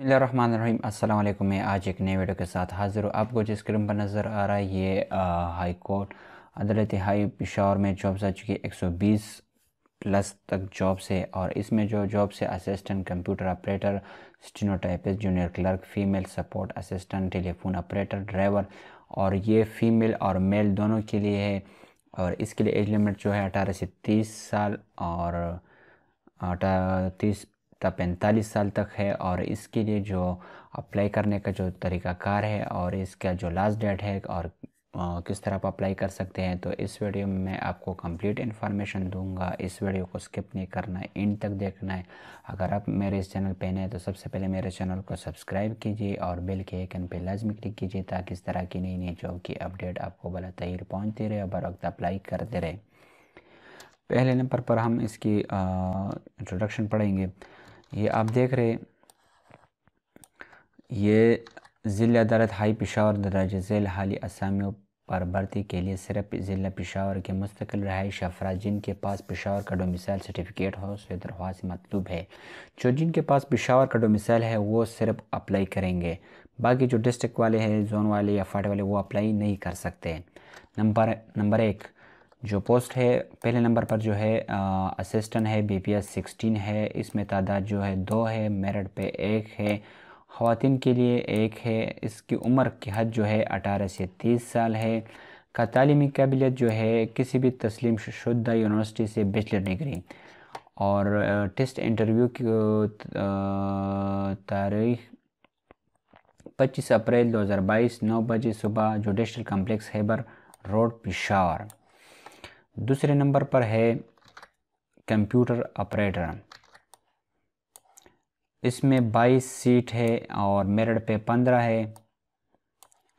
बसमीम असल मैं आज एक नए वीडियो के साथ हाज़िर हूँ आपको जिस क्रम पर नज़र आ रहा है ये हाई कोर्ट अदालत हाई पिशावर में जॉब्स आ चुकी है बीस प्लस तक जॉब्स है और इसमें जो जॉब्स है assistant computer operator stenotypist junior clerk female support assistant telephone operator driver और ये फीमेल और मेल दोनों के लिए है और इसके लिए एज लिमिट जो है अठारह से तीस साल और तीस तब पैंतालीस साल तक है और इसके लिए जो अप्लाई करने का जो तरीकाकार है और इसका जो लास्ट डेट है और किस तरह आप अप्लाई कर सकते हैं तो इस वीडियो में मैं आपको कंप्लीट इन्फॉर्मेशन दूंगा इस वीडियो को स्किप नहीं करना है एंड तक देखना है अगर आप मेरे इस चैनल पर नए हैं तो सबसे पहले मेरे चैनल को सब्सक्राइब कीजिए और बेल के आइकन पर लाजमी क्लिक कीजिए ताकि इस तरह की नई नई जॉब की अपडेट आपको बला तहिर पहुँचती रहे और बर वक्त अप्लाई करते रहे पहले नंबर पर हम इसकी इंट्रोडक्शन पढ़ेंगे ये आप देख रहे ये ज़िला अदालत हाई पेशावर दराज झेल हाली असामियों पर भर्ती के लिए सिर्फ ज़िला पेशावर के मुस्तकिल रहायश अफरा जिनके पास पेशावर का डोमिसाइल सर्टिफिकेट हो से मतलूब है जो जिनके पास पेशावर का डोमिसाइल है वो सिर्फ अप्लाई करेंगे बाकी जो डिस्ट्रिक्ट वाले हैं जोन वाले या फाट वाले वो अप्लाई नहीं कर सकते नंबर नंबर एक जो पोस्ट है पहले नंबर पर जो है असिस्टेंट है बी पी एस सिक्सटीन है इसमें तादाद जो है दो है मेरठ पे एक है खातिन के लिए एक है इसकी उम्र की हद जो है अठारह से तीस साल है का तलीमी काबिलियत जो है किसी भी तस्लीम शुदा यूनिवर्सिटी से बैचलर डिग्री और टेस्ट इंटरव्यू की तारीख 25 अप्रैल 2022 9 बजे सुबह judicial complex Khyber road Peshawar दूसरे नंबर पर है कंप्यूटर ऑपरेटर इसमें 22 सीट है और मेरठ पे 15 है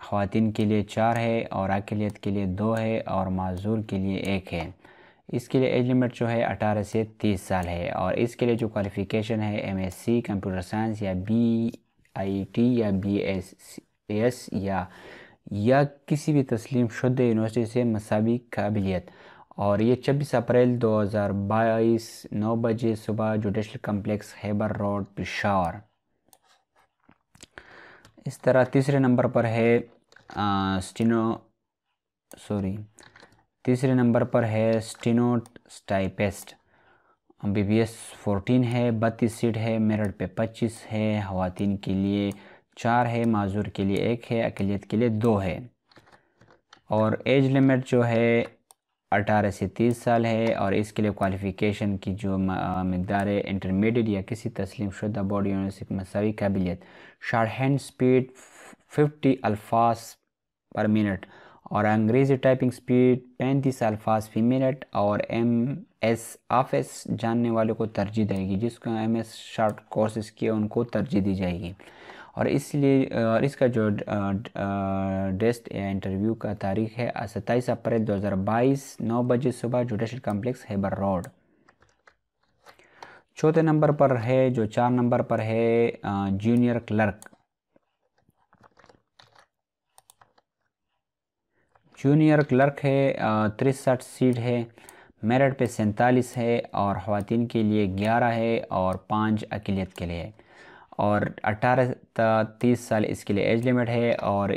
खातन के लिए चार है और अकेलीत के लिए दो है और माजूर के लिए एक है इसके लिए एज लिमिट जो है 18 से 30 साल है और इसके लिए जो क्वालिफ़िकेशन है एमएससी कंप्यूटर साइंस या बीआईटी या बीएसएस या या किसी भी तस्लीम शुदा यूनिवर्सिटी से मसावी काबिलियत और ये 26 अप्रैल 2022 नौ बजे सुबह judicial complex Khyber road Peshawar इस तरह तीसरे नंबर पर है स्टिनो सॉरी तीसरे नंबर पर है stenotypist B B S fourteen है बत्तीस सीट है मेरठ पे पच्चीस है खातिन के लिए चार है माजूर के लिए एक है अकलीत के लिए दो है और एज लिमिट जो है अठारह से तीस साल है और इसके लिए क्वालिफ़िकेशन की जो मकदार है इंटरमीडिएट या किसी तस्लीम शुदा बॉडी यूनिवर्सिटी में सभी काबिलियत शार्ट हैंड स्पीड फिफ्टी अल्फाज पर मिनट और अंग्रेज़ी टाइपिंग स्पीड पैंतीस अल्फाज फी मिनट और एम एस आफ एस जानने वालों को तरजीह देगी जिसको एम एस शार्ट कोर्सेस किए उनको तरजीह दी जाएगी और इसलिए और इसका जो डेस्ट या इंटरव्यू का तारीख है सत्ताईस अप्रैल 2022 नौ बजे सुबह जुडिशल कम्प्लेक्स हैबर रोड चौथे नंबर पर है जो चार नंबर पर है जूनियर क्लर्क जूनियर क्लर्क है तिरसठ सीट है मेरठ पे सैंतालीस है और ख़वान के लिए ग्यारह है और पाँच अकेलीत के लिए है और 18 तीस साल इसके लिए एज लिमिट है और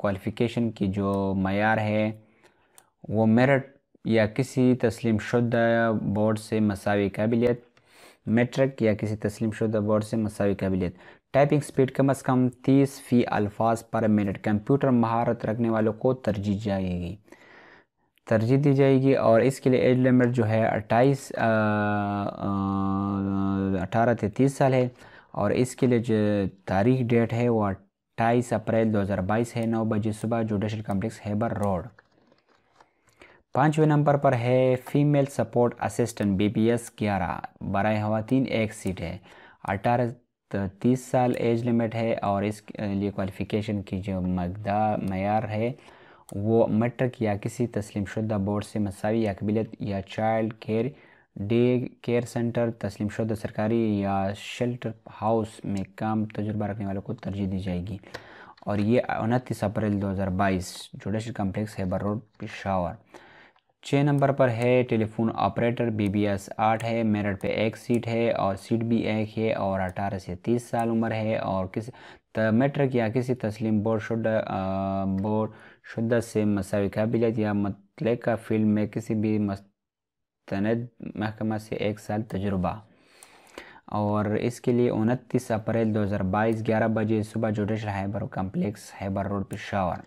क्वालिफ़िकेशन की जो मैार है वो मेरठ या किसी तस्लीम शुदा बोर्ड से मसावी काबिलियत मेट्रिक या किसी तस्लीम शुदा बोर्ड से मसावी काबिलियत टाइपिंग स्पीड कम अज़ कम 30 फ़ी अल्फाज पर मिनट कंप्यूटर महारत रखने वालों को तरजीह जाएगी तरजीह दी जाएगी और इसके लिए एज लिमिट जो है अट्ठाईस अठारह से तीस साल है और इसके लिए जो तारीख डेट है वो अट्ठाईस अप्रैल 2022 है नौ बजे सुबह जुडिशल कम्प्लेक्स हैबर रोड पाँचवें नंबर पर है female support assistant B P S ग्यारह बरए खातन एक सीट है अठारह तो तीस साल एज लिमिट है और इस लिए क्वालिफ़िकेशन की जो मददा मैार है वो मेट्रिक या किसी तस्लीम शुदा बोर्ड से मसावी या या child care day care centre तस्लीम शुदा सरकारी या शेल्टर हाउस में काम तजुर्बा रखने वालों को तरजीह दी जाएगी और ये उनतीस अप्रैल 2022 जुडिशल कम्प्लेक्स है रोड पिशावर छः नंबर पर है telephone operator B B S आठ है मेरठ पे एक सीट है और सीट भी एक है और अठारह से तीस साल उम्र है और किस मेट्रिक या किसी तस्लीम बोर्ड शुद्ध बोर्ड शुद्ध से मसावी या मतलब का फील्ड में किसी भी मस्त मुस्तंद महकमा से एक साल तजुर्बा और इसके लिए उनतीस अप्रैल 2022 11 बजे सुबह judicial Khyber complex Khyber road Peshawar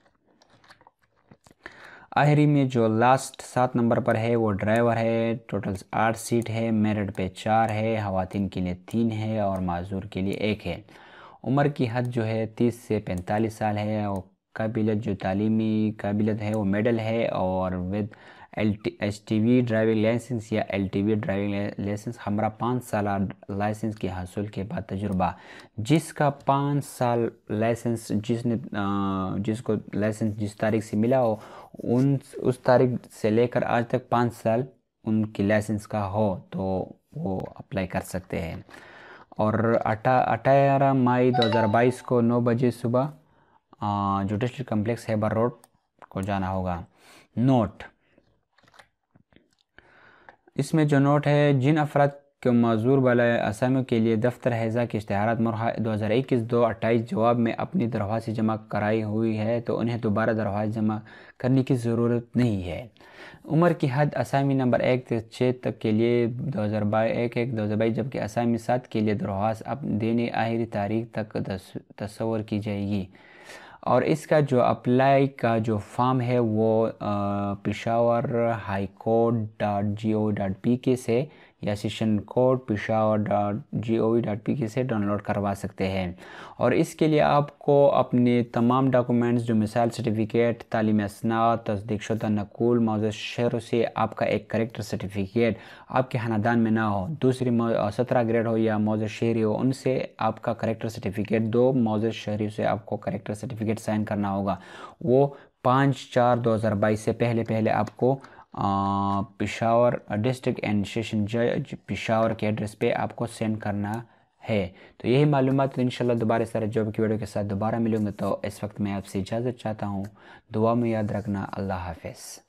आहरी में जो लास्ट सात नंबर पर है वो ड्राइवर है टोटल आठ सीट है मेरिट पे चार है खातन के लिए तीन है और माजूर के लिए एक है उम्र की हद जो है तीस से पैंतालीस साल है और काबिलियत जो तालीमी काबिलियत है वो मेडल है और with L T H T V driving licence या L T V driving licence हमारा पाँच साल लाइसेंस के हासिल के बाद तजुर्बा जिसका पाँच साल लाइसेंस जिसने जिसको लाइसेंस जिस तारीख से मिला हो उन उस तारीख से लेकर आज तक पाँच साल उनकी लाइसेंस का हो तो वो अप्लाई कर सकते हैं और अठारह मई 2022 को नौ बजे सुबह जुडिशल कम्प्लेक्स हैबर रोड को जाना होगा नोट इसमें जो नोट है जिन अफराद के मजूर बलाए असामियों के लिए दफ्तर हैज़ा के इश्तहार मरह दो हज़ार इक्कीस दो अट्ठाईस जवाब में अपनी दरख्वास्त जमा कराई हुई है तो उन्हें दोबारा दरख्वास्त जमा करने की ज़रूरत नहीं है उम्र की हद असामी नंबर एक से छः तक के लिए दो हज़ार बाईस एक एक दो हज़ार बाईस जबकि असामी सात के लिए दरख्वास्त अब देने आखिरी तारीख तक तस्वर की जाएगी और इसका जो अप्लाई का जो फॉर्म है वो Peshawar high court dot G O dot P K से या session court Peshawar dot G O V dot P K से डाउनलोड करवा सकते हैं और इसके लिए आपको अपने तमाम डॉक्यूमेंट्स जो मिसाइल सर्टिफिकेट तालीम असना तस्दीक शुदा नकुल मौजूद शहरों से आपका एक करेक्टर सर्टिफिकेट आपके खानदान में ना हो दूसरी सत्रह ग्रेड हो या मौजूद शहरी हो उनसे आपका करेक्टर सर्टिफिकेट दो मौजूद शहरी से आपको करेक्टर सर्टिफिकेट साइन करना होगा वो पाँच चार दो हज़ार बाईस से पहले पहले आपको पिशावर डिस्ट्रिक्ट एंड सेशन जज पिशावर के एड्रेस पे आपको सेंड करना है तो यही मालूम तो शाला दोबारा सारे जॉब की वीडियो के साथ दोबारा मिलूंगा तो इस वक्त मैं आपसे इजाज़त चाहता हूँ दुआ में याद रखना अल्लाह हाफिज़